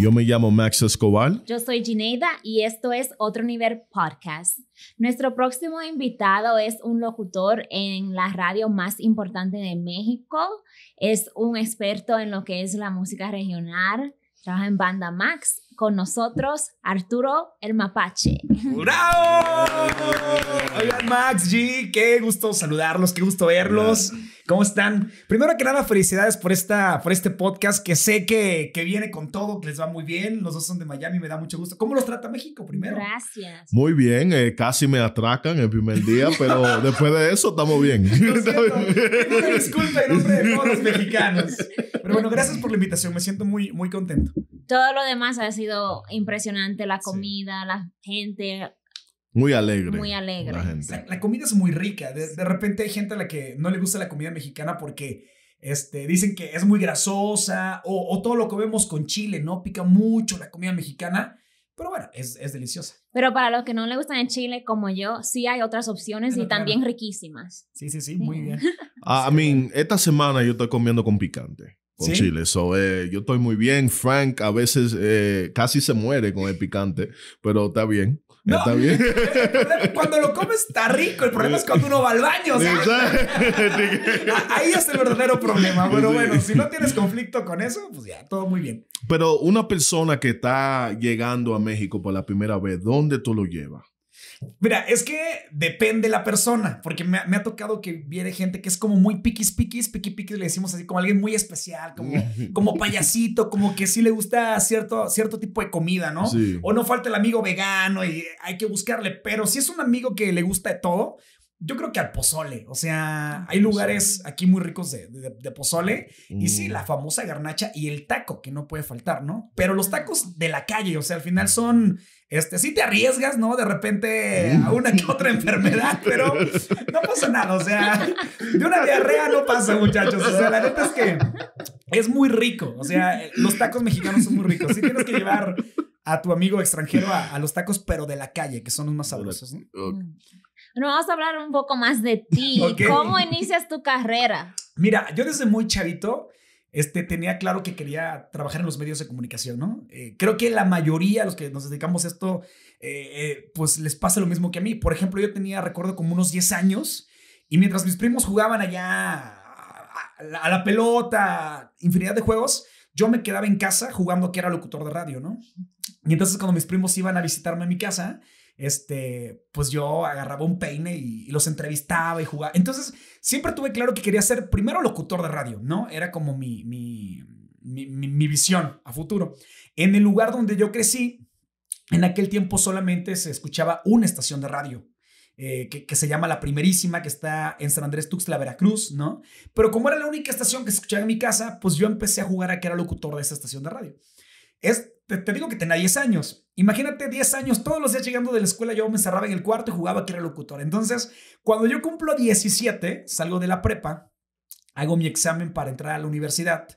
Yo me llamo Max Escobar. Yo soy Gineida y esto es Otro Nivel Podcast. Nuestro próximo invitado es un locutor en la radio más importante de México. Es un experto en lo que es la música regional. Trabaja en Banda Max con nosotros Arturo el Mapache. ¡Bravo! Oigan, Max G, qué gusto saludarlos, qué gusto verlos. ¿Cómo están? Primero que nada, felicidades por, esta, por este podcast que sé que, viene con todo, que les va muy bien. Los dos son de Miami, me da mucho gusto. ¿Cómo los trata México primero? Gracias. Muy bien, eh, casi me atracan el primer día, pero después de eso estamos bien. Disculpe en nombre de todos los mexicanos. Pero bueno, gracias por la invitación, me siento muy, muy contento todo lo demás ha sido ah. impresionante, la comida, la gente. Muy alegre. Muy alegre. La, comida es muy rica. De, repente hay gente a la que no le gusta la comida mexicana porque este, dicen que es muy grasosa o, todo lo que vemos con chile, ¿no? Pica mucho la comida mexicana. Pero bueno, es, deliciosa. Pero para los que no le gustan el chile, como yo, sí hay otras opciones y también riquísimas. Sí, sí, sí, muy bien. Ah, I mean, esta semana yo estoy comiendo con picante con chile. So, eh, yo estoy muy bien. Frank a veces eh, casi se muere con el picante, pero está bien. está bien. cuando lo comes está rico. El problema es cuando uno va al baño. Ahí es el verdadero problema. Pero bueno, si no tienes conflicto con eso, pues ya, todo muy bien. Pero una persona que está llegando a México por la primera vez, ¿dónde tú lo llevas? Mira, es que depende la persona, porque me, ha tocado que viene gente que es como muy piquis, piquis, piqui, piquis, le decimos así, como alguien muy especial, como, como payasito, como que sí le gusta cierto, cierto tipo de comida, ¿no? O no falta el amigo vegano y hay que buscarle, pero si es un amigo que le gusta de todo, yo creo que al pozole. O sea, hay lugares aquí muy ricos de, pozole. Y sí, mm. la famosa garnacha y el taco, que no puede faltar, ¿no? Pero los tacos de la calle, o sea, al final son este, sí te arriesgas, ¿no? De repente a una que otra enfermedad, pero no pasa nada. O sea, de una diarrea no pasa, muchachos. O sea, la neta es que es muy rico. O sea, los tacos mexicanos son muy ricos. Sí tienes que llevar a tu amigo extranjero a, a los tacos, pero de la calle, que son los más sabrosos. ¿no? Bueno, vamos a hablar un poco más de ti. ¿Cómo inicias tu carrera? Mira, yo desde muy chavito este, tenía claro que quería trabajar en los medios de comunicación, ¿no? Eh, creo que la mayoría, los que nos dedicamos a esto, eh, eh, pues les pasa lo mismo que a mí. Por ejemplo, yo tenía, recuerdo, como unos 10 años y mientras mis primos jugaban allá a, la pelota, infinidad de juegos, yo me quedaba en casa jugando que era locutor de radio, ¿no? Y entonces cuando mis primos iban a visitarme a mi casa, este, pues yo agarraba un peine y, los entrevistaba y jugaba. Entonces, siempre tuve claro que quería ser primero locutor de radio, ¿no? Era como mi, mi, visión a futuro. En el lugar donde yo crecí, en aquel tiempo solamente se escuchaba una estación de radio. Eh, que, se llama La Primerísima, que está en San Andrés Tuxtla, Veracruz, ¿no? Pero como era la única estación que se escuchaba en mi casa, pues yo empecé a jugar a que era locutor de esa estación de radio. Es, te, digo que tenía 10 años. Imagínate 10 años, todos los días llegando de la escuela yo me cerraba en el cuarto y jugaba que era locutor. Entonces, cuando yo cumplo 17, salgo de la prepa, hago mi examen para entrar a la universidad.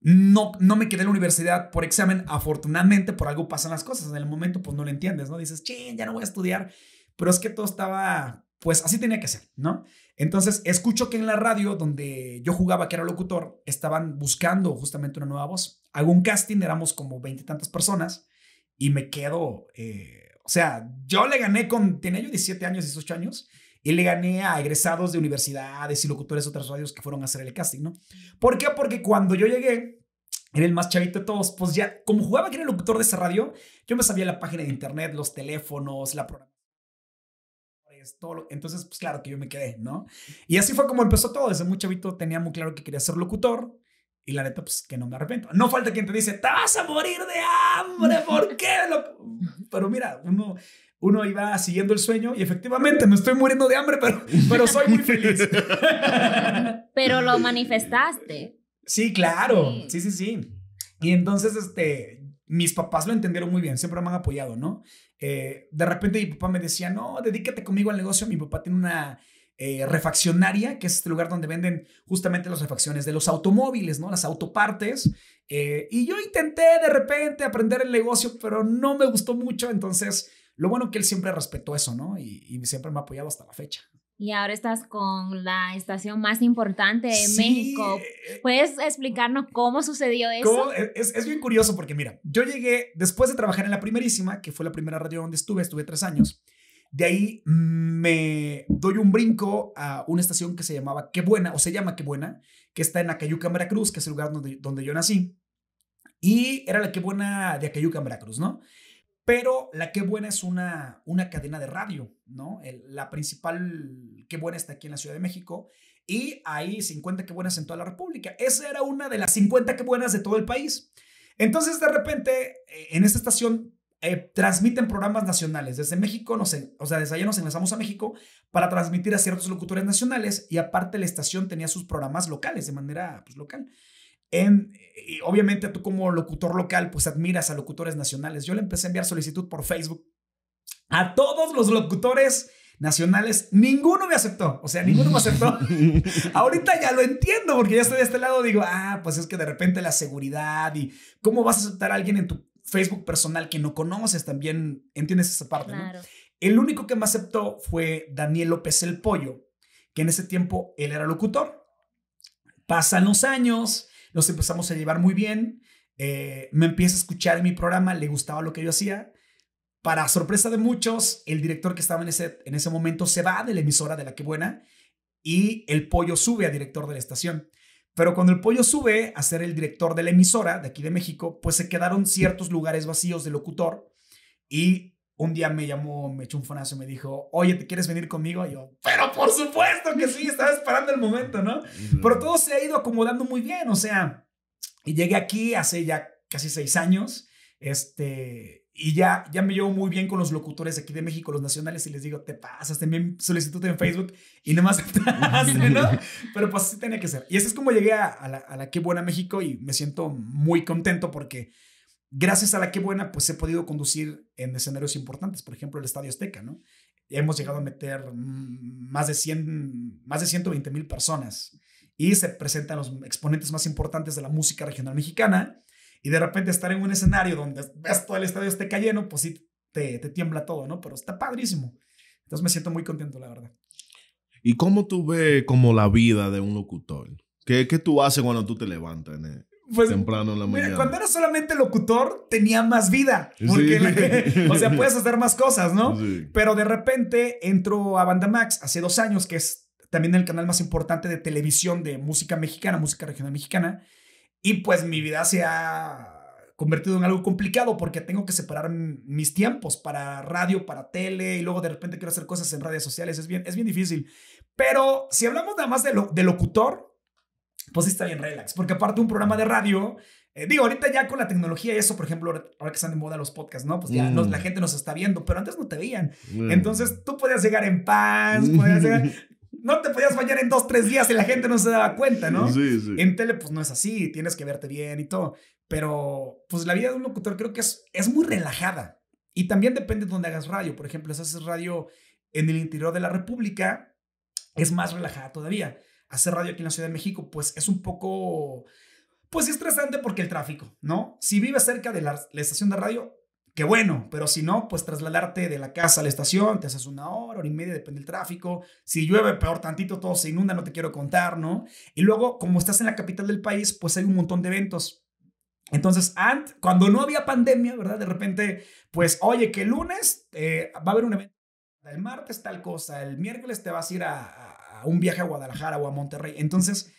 No, no me quedé en la universidad por examen, afortunadamente por algo pasan las cosas. En el momento pues no lo entiendes, ¿no? Dices, ching, ya no voy a estudiar. Pero es que todo estaba pues así tenía que ser, ¿no? Entonces escucho que en la radio donde yo jugaba, que era locutor, estaban buscando justamente una nueva voz. Hago un casting, éramos como tantas personas y me quedo, eh, o sea, yo le gané con, tenía yo 17 años, 18 años, y le gané a egresados de universidades y locutores de otras radios que fueron a hacer el casting, ¿no? ¿Por qué? Porque cuando yo llegué, era el más chavito de todos, pues ya, como jugaba que era locutor de esa radio, yo me sabía la página de internet, los teléfonos, la programación todo. Entonces, pues claro que yo me quedé, ¿no? Y así fue como empezó todo. Desde muy chavito tenía muy claro que quería ser locutor. Y la neta, pues que no me arrepiento. No falta quien te dice, te vas a morir de hambre, ¿por qué? Pero mira, uno, uno iba siguiendo el sueño y efectivamente me estoy muriendo de hambre, pero, pero soy muy feliz. Pero lo manifestaste. Sí, claro. sí, sí. sí. Y entonces, este, mis papás lo entendieron muy bien, siempre me han apoyado, ¿no? Eh, de repente mi papá me decía, no, dedícate conmigo al negocio. Mi papá tiene una eh, refaccionaria, que es este lugar donde venden justamente las refacciones de los automóviles, ¿no? Las autopartes. Eh, y yo intenté de repente aprender el negocio, pero no me gustó mucho. Entonces, lo bueno que él siempre respetó eso, ¿no? y siempre me ha apoyado hasta la fecha. Y ahora estás con la estación más importante de México. Eh, ¿Puedes explicarnos cómo sucedió eso? E-, es, es, bien curioso porque, mira, yo llegué después de trabajar en la primerísima, que fue la primera radio donde estuve, estuve tres años. De ahí me doy un brinco a una estación que se llamaba Qué Buena, o se llama Qué Buena, que está en Acayuca, Veracruz, que es el lugar donde, donde yo nací. Y era la Qué Buena de Acayuca, Veracruz, ¿no? Pero la Qué Buena es una, una cadena de radio, ¿no? la principal Qué Buena está aquí en la Ciudad de México y hay 50 Qué Buenas en toda la República. Esa era una de las 50 Qué Buenas de todo el país. Entonces, de repente, eh, en esta estación eh, transmiten programas nacionales. Desde México, o sea, desde allá nos enlazamos a México para transmitir a ciertos locutores nacionales y aparte la estación tenía sus programas locales de manera pues, local obviamente tú como locutor local, pues admiras a locutores nacionales. Yo le empecé a enviar solicitud por Facebook a todos los locutores nacionales. Ninguno me aceptó, o sea, ninguno me aceptó. Ahorita ya lo entiendo porque ya estoy de este lado, digo, ah, pues es que de repente la seguridad y cómo vas a aceptar a alguien en tu Facebook personal que no conoces también, entiendes esa parte, El único que me aceptó fue Daniel López el Pollo, que en ese tiempo él era locutor. Pasan los años, nos empezamos a llevar muy bien. Eh, me empieza a escuchar en mi programa, le gustaba lo que yo hacía. Para sorpresa de muchos, el director que estaba en ese, en ese momento se va de la emisora de La Que Buena y el pollo sube a director de la estación. Pero cuando el pollo sube a ser el director de la emisora de aquí de México, pues se quedaron ciertos lugares vacíos de locutor y un día me llamó, me echó un fonazo y me dijo, oye, ¿te quieres venir conmigo? Y yo, pero por supuesto que sí, estaba esperando el momento, ¿no? Pero todo se ha ido acomodando muy bien, o sea, y llegué aquí hace ya casi seis años, este, y ya, ya me llevo muy bien con los locutores aquí de México, los nacionales, y les digo, te pasas, también solicitud en Facebook y nada más ¿no? Pero pues así tenía que ser. Y eso es como llegué a, la, a la Qué Buena México y me siento muy contento porque gracias a la que buena, pues he podido conducir en escenarios importantes, por ejemplo, el Estadio Azteca, ¿no? Hemos llegado a meter más de, 100, más de 120 mil personas y se presentan los exponentes más importantes de la música regional mexicana y de repente estar en un escenario donde ves todo el Estadio Azteca lleno, pues sí, te, te tiembla todo, ¿no? Pero está padrísimo. Entonces me siento muy contento, la verdad. ¿Y cómo tú ves como la vida de un locutor? ¿Qué, qué tú haces cuando tú te levantas en, e-? pues, temprano en la mañana. Mira, cuando era solamente locutor, tenía más vida. o sea, puedes hacer más cosas, ¿no? Pero de repente entro a Banda Max hace dos años, que es también el canal más importante de televisión de música mexicana, música regional mexicana. Y pues mi vida se ha convertido en algo complicado porque tengo que separar mis tiempos para radio, para tele y luego de repente quiero hacer cosas en redes sociales. Es bien, es bien difícil. Pero si hablamos nada más de locutor, pues sí está bien relax. Porque aparte un programa de radio, eh, digo, ahorita ya con la tecnología y eso, por ejemplo, ahora que están de moda los podcasts, ¿no? Pues ya la mm. gente nos está viendo, pero antes no te veían. Mm. Entonces tú podías llegar en paz, podías llegar... No te podías bañar en dos, tres días y la gente no se daba cuenta, ¿no? En tele, pues no es así, tienes que verte bien y todo. Pero, pues la vida de un locutor creo que es, es muy relajada. Y también depende de dónde hagas radio. Por ejemplo, si haces radio en el interior de la República, es más relajada todavía hacer radio aquí en la Ciudad de México, pues es un poco, pues es estresante porque el tráfico, ¿no? Si vives cerca de la, estación de radio, qué bueno, pero si no, pues trasladarte de la casa a la estación, te haces una hora, hora y media, depende del tráfico. Si llueve, peor tantito, todo se inunda, no te quiero contar, ¿no? Y luego, como estás en la capital del país, pues hay un montón de eventos. Entonces, ant, cuando no había pandemia, ¿verdad? De repente, pues, oye, que el lunes eh, va a haber un evento, el martes tal cosa, el miércoles te vas a ir a un viaje a Guadalajara o a Monterrey. Entonces,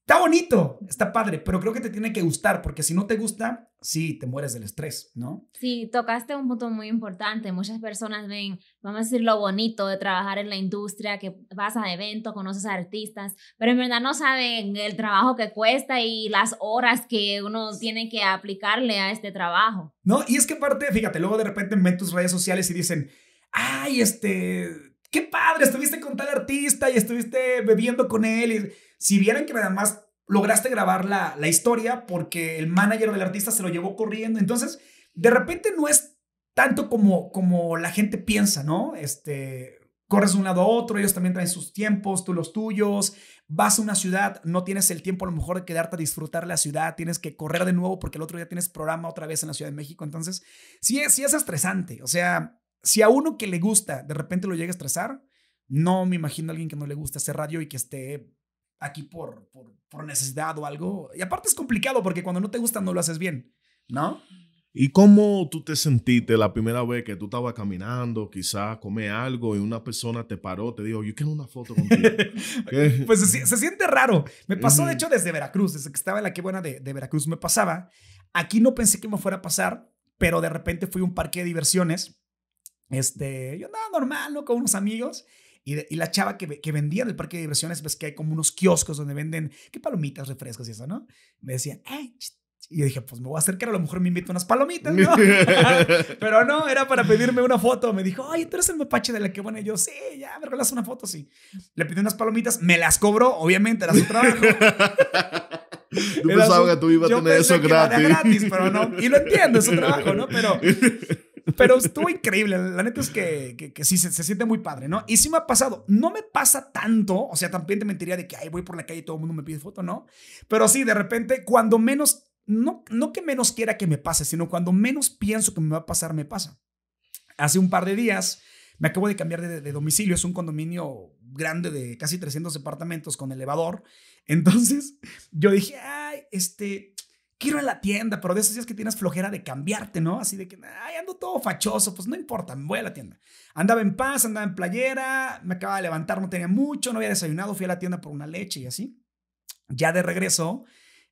está bonito, está padre, pero creo que te tiene que gustar, porque si no te gusta, sí, te mueres del estrés, ¿no? Sí, tocaste un punto muy importante. Muchas personas ven, vamos a decir, lo bonito de trabajar en la industria, que vas a eventos, conoces a artistas, pero en verdad no saben el trabajo que cuesta y las horas que uno tiene que aplicarle a este trabajo. No, y es que parte, fíjate, luego de repente ven tus redes sociales y dicen, ay, este, qué padre, estuviste con tal artista y estuviste bebiendo con él. Y si vieran que más lograste grabar la, la historia porque el manager del artista se lo llevó corriendo. Entonces, de repente no es tanto como, como la gente piensa, ¿no? Este, corres de un lado a otro, ellos también traen sus tiempos, tú los tuyos, vas a una ciudad, no tienes el tiempo a lo mejor de quedarte a disfrutar la ciudad, tienes que correr de nuevo porque el otro día tienes programa otra vez en la Ciudad de México, entonces sí, sí es estresante, o sea, si a uno que le gusta de repente lo llega a estresar, no me imagino a alguien que no le gusta hacer radio y que esté aquí por, por, necesidad o algo. Y aparte es complicado porque cuando no te gusta no lo haces bien, ¿no? ¿Y cómo tú te sentiste la primera vez que tú estabas caminando, quizás comés algo y una persona te paró, te dijo, yo quiero una foto contigo? pues se, siente raro. Me pasó, de hecho, desde Veracruz, desde que estaba en la que buena de, Veracruz me pasaba. Aquí no pensé que me fuera a pasar, pero de repente fui a un parque de diversiones este, yo andaba normal, ¿no? Con unos amigos. Y, la chava que, vendía en el parque de diversiones, ves que hay como unos kioscos donde venden, qué palomitas, refrescos y eso, ¿no? Me decía, eh, Y yo dije, pues me voy a acercar, a lo mejor me invito unas palomitas, ¿no? Pero no, era para pedirme una foto. Me dijo, ay, tú eres el mapache de la que bueno. Y yo, sí, ya, me regalas una foto, sí. Le pedí unas palomitas, me las cobró, obviamente, era su trabajo. Tú pensabas que tú ibas a tener eso gratis. gratis. pero no. Y lo entiendo, es su trabajo, ¿no? Pero Pero estuvo increíble. La neta es que, que, sí, se, siente muy padre, ¿no? Y sí me ha pasado. No me pasa tanto. O sea, también te mentiría de que, ay, voy por la calle y todo el mundo me pide foto, ¿no? Pero sí, de repente, cuando menos, no, no que menos quiera que me pase, sino cuando menos pienso que me va a pasar, me pasa. Hace un par de días me acabo de cambiar de, de domicilio. Es un condominio grande de casi 300 departamentos con elevador. Entonces, yo dije, ay, este, quiero ir a la tienda, pero de esos días que tienes flojera de cambiarte, ¿no? Así de que, ay, ando todo fachoso, pues no importa, me voy a la tienda. Andaba en paz, andaba en playera, me acababa de levantar, no tenía mucho, no había desayunado, fui a la tienda por una leche y así. Ya de regreso,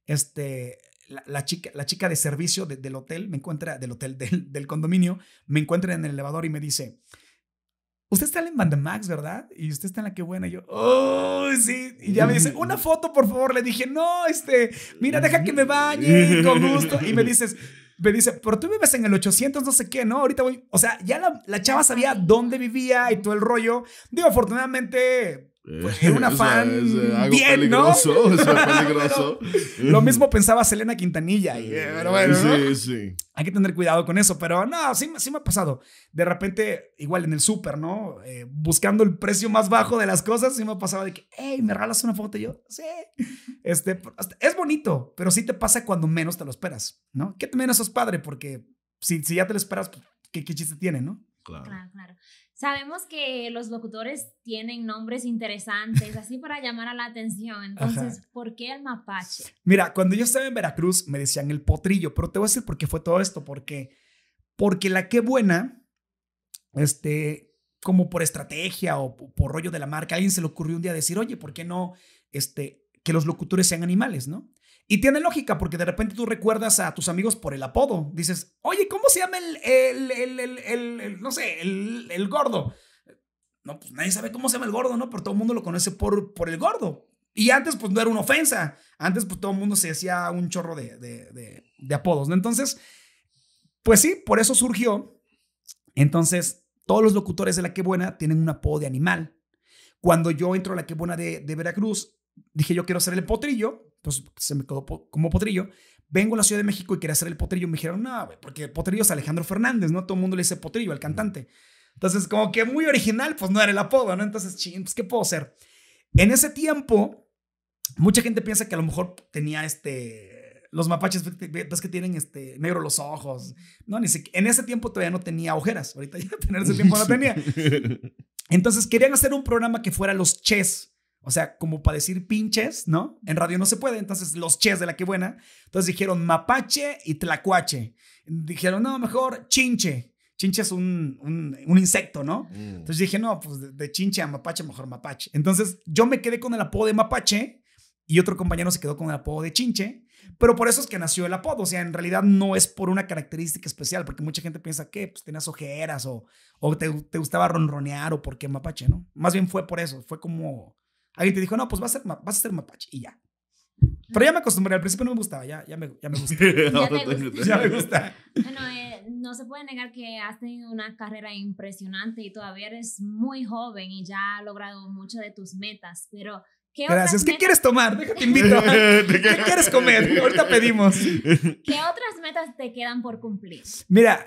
este, la, chica, la chica de servicio del hotel, me encuentra, del hotel, del, del condominio, me encuentra en el elevador y me dice, usted está en Bandamax, ¿verdad? Y usted está en la que buena. Y yo, oh, sí. Y ya me dice, una foto, por favor. Le dije, no, este, mira, deja que me bañe, con gusto. Y me dices, me dice, pero tú vives en el 800, no sé qué, ¿no? Ahorita voy. O sea, ya la, la chava sabía dónde vivía y todo el rollo. Digo, afortunadamente, pues era una fan es, eh, algo bien, peligroso, ¿no? peligroso. lo mismo pensaba Selena Quintanilla. Y, eh, sí, sí. Hay que tener cuidado con eso, pero no, sí, sí me ha pasado. De repente, igual en el súper, ¿no? Eh, buscando el precio más bajo de las cosas, sí me ha pasado de que, hey, ¿me regalas una foto? yo, sí. Este, es bonito, pero sí te pasa cuando menos te lo esperas, ¿no? Que menos es padre, porque si, si ya te lo esperas, pues, ¿qué, qué chiste tiene, no? Claro. claro, claro. Sabemos que los locutores tienen nombres interesantes, así para llamar a la atención. Entonces, ¿por qué el mapache? Mira, cuando yo estaba en Veracruz me decían el potrillo, pero te voy a decir por qué fue todo esto, porque porque la que buena este como por estrategia o por rollo de la marca, alguien se le ocurrió un día decir, "Oye, ¿por qué no este que los locutores sean animales, ¿no?" Y tiene lógica, porque de repente tú recuerdas a tus amigos por el apodo. Dices, oye, ¿cómo se llama el, el, el, el no sé, el, gordo? No, pues nadie sabe cómo se llama el gordo, ¿no? Pero todo el mundo lo conoce por, por el gordo. Y antes, pues no era una ofensa. Antes, pues todo el mundo se hacía un chorro de, de, de, de apodos, ¿no? Entonces, pues sí, por eso surgió. Entonces, todos los locutores de La Que Buena tienen un apodo de animal. Cuando yo entro a La qué Buena de, de Veracruz, dije, yo quiero ser el potrillo, entonces se me quedó como potrillo. Vengo a la Ciudad de México y quería hacer el potrillo. Me dijeron, no, güey, porque potrillo es Alejandro Fernández, ¿no? Todo el mundo le dice potrillo al cantante. Entonces, como que muy original, pues no era el apodo, ¿no? Entonces, ching, pues, ¿qué puedo hacer? En ese tiempo, mucha gente piensa que a lo mejor tenía este. Los mapaches, ves pues, que tienen este, negro los ojos. No, ni siquiera. En ese tiempo todavía no tenía ojeras. Ahorita ya en ese tiempo no tenía. Entonces querían hacer un programa que fuera los Chess. O sea, como para decir pinches, ¿no? En radio no se puede, entonces los ches de la que buena. Entonces dijeron mapache y tlacuache. Dijeron, no, mejor chinche. Chinche es un, un, insecto, ¿no? Mm. Entonces dije, no, pues de, chinche a mapache, mejor mapache. Entonces yo me quedé con el apodo de mapache y otro compañero se quedó con el apodo de chinche. Pero por eso es que nació el apodo. O sea, en realidad no es por una característica especial, porque mucha gente piensa que pues, tenías ojeras o, o te, te gustaba ronronear o porque mapache, ¿no? Más bien fue por eso. Fue como Alguien te dijo, no, pues vas a ser, va a ser mapache y ya. Pero ya me acostumbré, al principio no me gustaba, ya, ya, me, ya me gusta. ya, me gusta. Bueno, eh, no se puede negar que has tenido una carrera impresionante y todavía eres muy joven y ya has logrado muchas de tus metas, pero... ¿qué Gracias. ¿Qué quieres tomar? Déjate invito. ¿Qué quieres comer? Ahorita pedimos. ¿Qué otras metas te quedan por cumplir? Mira,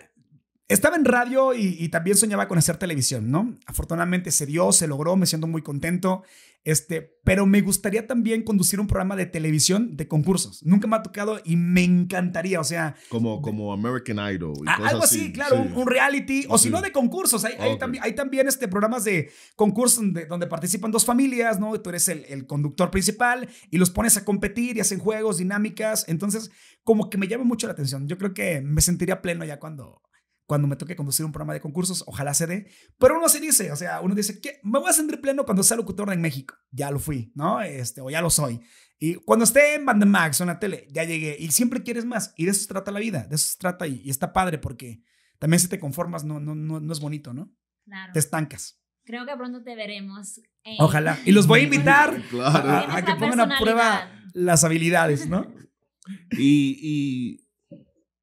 estaba en radio y, también soñaba con hacer televisión, ¿no? Afortunadamente se dio, se logró, me siento muy contento. Este, pero me gustaría también conducir un programa de televisión de concursos. Nunca me ha tocado y me encantaría, o sea. Como, como American Idol. Ah, algo así, claro, un, reality, o si no de concursos. Hay, también, este, programas de concursos donde, participan dos familias, ¿no? Tú eres el, el conductor principal y los pones a competir y hacen juegos, dinámicas. Entonces, como que me llama mucho la atención. Yo creo que me sentiría pleno ya cuando cuando me toque conducir un programa de concursos, ojalá se dé, pero uno se dice, o sea, uno dice, ¿qué? me voy a sentir pleno cuando sea locutor en México, ya lo fui, ¿no? Este, o ya lo soy. Y cuando esté en Bandamax o en la tele, ya llegué y siempre quieres más y de eso se trata la vida, de eso se trata y, está padre porque también si te conformas no, no, no, no es bonito, ¿no? Claro. Te estancas. Creo que pronto te veremos. Ojalá. Y los voy a invitar a, que pongan a prueba las habilidades, ¿no? y, y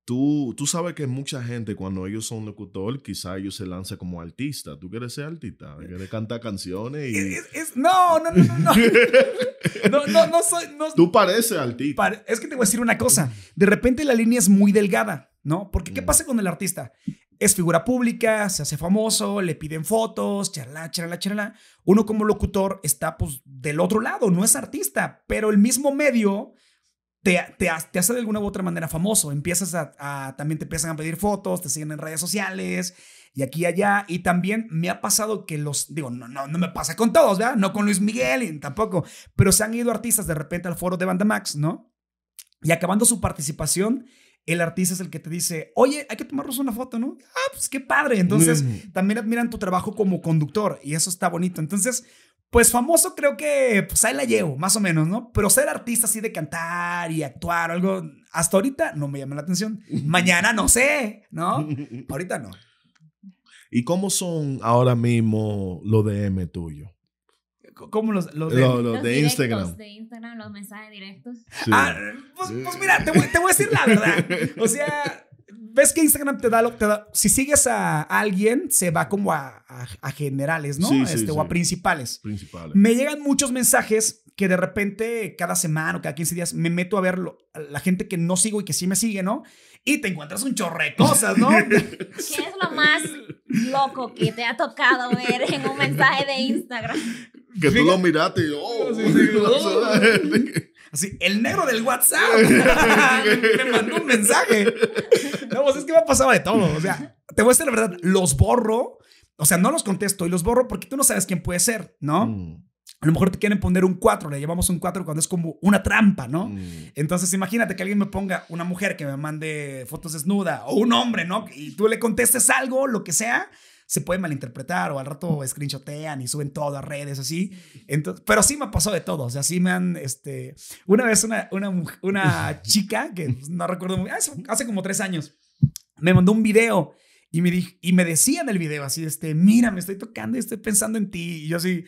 Tú, tú sabes que mucha gente cuando ellos son locutor, quizá ellos se lancen como artista. ¿Tú quieres ser artista? Eh, ¿Quieres cantar canciones? Y... no, no, no, no, no. no, no, soy... tú pareces artista. es que te voy a decir una cosa. De repente la línea es muy delgada, ¿no? Porque ¿qué mm. pasa con el artista? Es figura pública, se hace famoso, le piden fotos, charla, charla, charla. Uno como locutor está pues del otro lado, no es artista, pero el mismo medio te, te, hace de alguna u otra manera famoso. Empiezas a, también te empiezan a pedir fotos, te siguen en redes sociales y aquí y allá. Y también me ha pasado que los, digo, no, no, no me pasa con todos, ¿verdad? No con Luis Miguel tampoco, pero se han ido artistas de repente al foro de Banda Max, ¿no? Y acabando su participación, el artista es el que te dice, oye, hay que tomarnos una foto, ¿no? Ah, pues qué padre. Entonces, mm. también admiran tu trabajo como conductor y eso está bonito. Entonces, pues famoso creo que pues ahí la llevo, más o menos, ¿no? Pero ser artista así de cantar y actuar algo, hasta ahorita no me llama la atención. Mañana no sé, ¿no? Ahorita no. ¿Y cómo son ahora mismo los DM tuyo? ¿Cómo los, de, los de Instagram? de Instagram, los mensajes directos. Ah, pues, pues, mira, te voy a decir la verdad. O sea, ves que Instagram te da, lo, te da, si sigues a alguien, se va como a, generales, ¿no? Este, o a principales. principales. Me llegan muchos mensajes que de repente cada semana o cada 15 días me meto a ver la gente que no sigo y que sí me sigue, ¿no? Y te encuentras un chorre de cosas, ¿no? ¿Qué es lo más loco que te ha tocado ver en un mensaje de Instagram? Que tú lo miraste y, oh, Así, el negro del WhatsApp me mandó un mensaje. No, pues es que me ha pasado de todo. O sea, te voy a decir la verdad, los borro. O sea, no los contesto y los borro porque tú no sabes quién puede ser, ¿no? Mm. A lo mejor te quieren poner un cuatro, le llevamos un cuatro cuando es como una trampa, ¿no? Mm. Entonces imagínate que alguien me ponga una mujer que me mande fotos desnuda o un hombre, ¿no? Y tú le contestes algo, lo que sea, se puede malinterpretar o al rato screenshotean y suben todo a redes así. Entonces, pero sí me pasó de todo, o sea, sí me han, este, una vez una, una, una chica, que pues, no recuerdo muy, hace, hace como tres años, me mandó un video y me, y me decía en el video así, este, mira, me estoy tocando y estoy pensando en ti. Y yo así,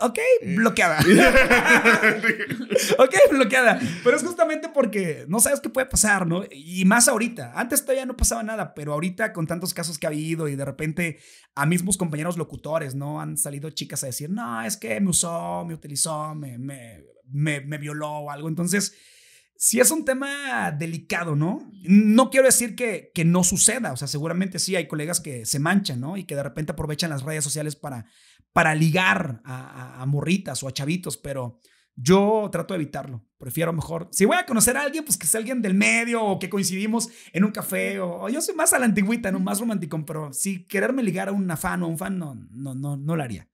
Ok, eh. bloqueada. ok, bloqueada. Pero es justamente porque no sabes qué puede pasar, ¿no? Y más ahorita. Antes todavía no pasaba nada, pero ahorita con tantos casos que ha habido y de repente a mismos compañeros locutores, ¿no? Han salido chicas a decir, no, es que me usó, me utilizó, me, me, violó o algo. Entonces, si es un tema delicado, ¿no? No quiero decir que, que no suceda. O sea, seguramente sí hay colegas que se manchan, ¿no? Y que de repente aprovechan las redes sociales para para ligar a, morritas o a chavitos, pero yo trato de evitarlo. Prefiero mejor. Si voy a conocer a alguien, pues que sea alguien del medio o que coincidimos en un café. O, yo soy más a la antigüita, ¿no? Más romántico, pero si quererme ligar a un afán o un fan, no, no, no, no lo haría.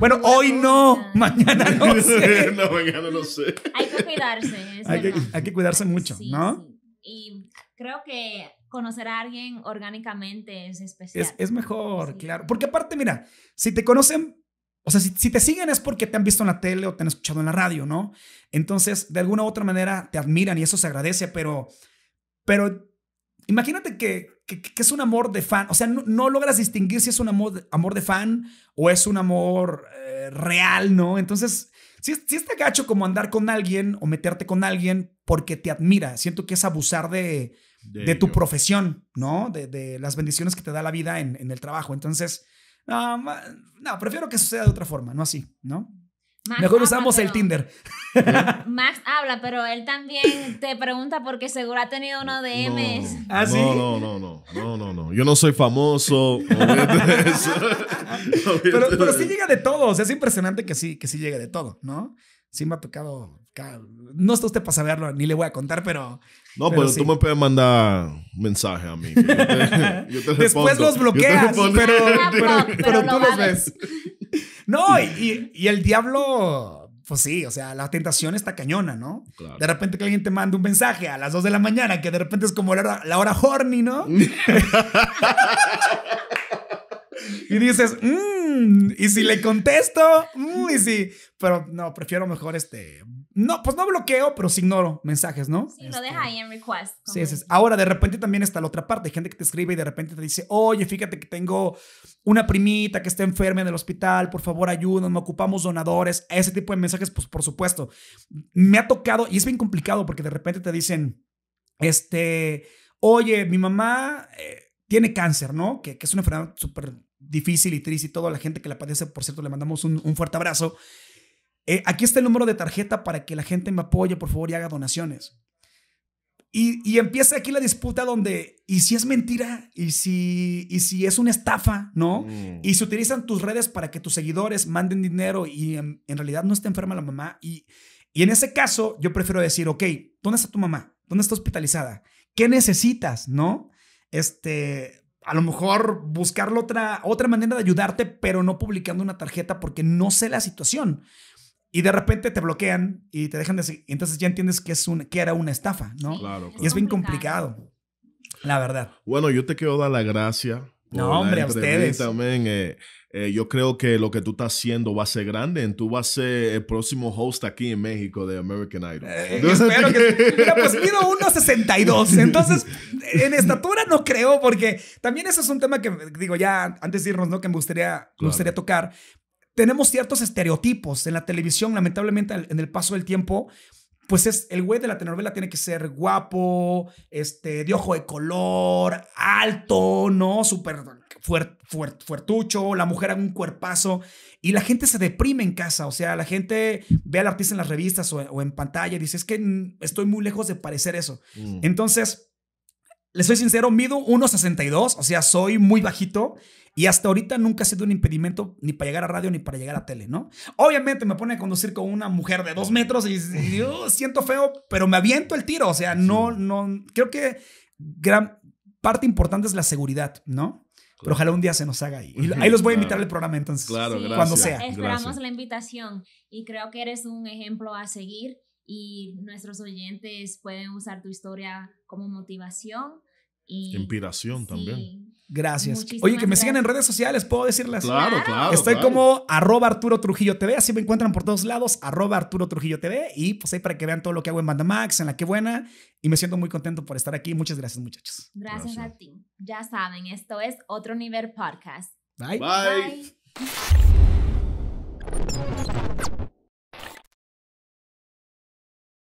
Bueno, hoy no, mañana no sé. no, mañana no sé. Hay que cuidarse. Hay que, hay que, cuidarse mucho, ¿no? Y creo que conocer a alguien orgánicamente es especial. Es, mejor, claro. Porque aparte, mira, si te conocen, o sea, si, te siguen es porque te han visto en la tele o te han escuchado en la radio, ¿no? Entonces, de alguna u otra manera te admiran y eso se agradece, pero, pero imagínate que, es un amor de fan. O sea, no, logras distinguir si es un amor, amor de fan o es un amor eh, real, ¿no? Entonces... Si, si está gacho como andar con alguien o meterte con alguien porque te admira, siento que es abusar de, de, tu profesión, ¿no? De, las bendiciones que te da la vida en, el trabajo. Entonces, ah, no, prefiero que suceda de otra forma, no así, ¿no? Mejor usamos el Tinder. Max habla, pero él también te pregunta porque seguro ha tenido uno de M's. No, ¿Ah, sí? no, no, no, no, no, no, Yo no soy famoso. pero, pero sí llega de todo. O sea, es impresionante que sí, que sí llegue de todo, ¿no? Sí me ha tocado no está usted para saberlo, ni le voy a contar, pero. No, pero, tú me puedes mandar mensaje a mí. Después los bloqueas, ah, pero, pero, tú los ves. No, y, el diablo, pues sí, o sea, la tentación está cañona, ¿no? De repente que alguien te manda un mensaje a las 2 de la mañana, que de repente es como la hora, horny, ¿no? y dices, mm, y si le contesto, mm, y si, pero no, prefiero mejor este, no, pues no bloqueo, pero sí ignoro mensajes, ¿no? Sí, lo deja este, ahí en request. Sí, es. Ahora, de repente también está la otra parte. Hay gente que te escribe y de repente te dice, oye, fíjate que tengo una primita que está enferma en el hospital, por favor ayúdame, ocupamos donadores. Ese tipo de mensajes, pues por supuesto. Me ha tocado, y es bien complicado porque de repente te dicen, este, oye, mi mamá eh, tiene cáncer, ¿no? Que, es una enfermedad súper difícil y triste y todo. La gente que la padece, por cierto, le mandamos un fuerte abrazo. Eh, aquí está el número de tarjeta para que la gente me apoye, por favor, y haga donaciones. Y, empieza aquí la disputa donde, ¿y si es mentira? ¿Y si, y si es una estafa? ¿No? Mm. Y se utilizan tus redes para que tus seguidores manden dinero y em, en, realidad no está enferma la mamá. Y, en ese caso, yo prefiero decir, ok, ¿dónde está tu mamá? ¿Dónde está hospitalizada? ¿Qué necesitas? ¿No? Este, a lo mejor buscar otra, otra manera de ayudarte, pero no publicando una tarjeta porque no sé la situación. Y de repente te bloquean y te dejan de seguir. Entonces ya entiendes que, es un, que era una estafa, ¿no? Claro, Y es bien complicado, la verdad. Bueno, yo te quiero dar la gracia. No, hombre, a ustedes. También, eh, eh, yo creo que lo que tú estás haciendo va a ser grande. Tú vas a ser el próximo host aquí en México de American Idol. Eh, espero que... Mira, pues mido 1.62. Entonces, en estatura no creo, porque también eso es un tema que, digo, ya antes de irnos, ¿no? Que me gustaría, me gustaría tocar tenemos ciertos estereotipos en la televisión, lamentablemente en el paso del tiempo, pues es el güey de la telenovela tiene que ser guapo, este, de ojo de color, alto, ¿no? Súper fuerte, fuertucho, la mujer a un cuerpazo y la gente se deprime en casa, o sea, la gente ve al artista en las revistas o, en pantalla y dice, es que estoy muy lejos de parecer eso. Mm. Entonces, les soy sincero, mido 1,62, o sea, soy muy bajito y hasta ahorita nunca ha sido un impedimento ni para llegar a radio ni para llegar a tele, ¿no? Obviamente me pone a conducir con una mujer de dos metros y, yo siento feo, pero me aviento el tiro. O sea, no, no, creo que gran parte importante es la seguridad, ¿no? Pero ojalá un día se nos haga. ahí. ahí los voy a invitar al programa entonces. Claro, cuando sea. Esperamos la invitación y creo que eres un ejemplo a seguir y nuestros oyentes pueden usar tu historia como motivación y, Inspiración también. Gracias. Oye, que me sigan en redes sociales, ¿puedo decirlas? Claro, claro. Estoy como arroba Arturo Trujillo TV, así me encuentran por todos lados, arroba Arturo Trujillo TV, y pues ahí para que vean todo lo que hago en max en la que buena, y me siento muy contento por estar aquí. Muchas gracias, muchachos. Gracias, a ti. Ya saben, esto es Otro Nivel Podcast. Bye. Bye.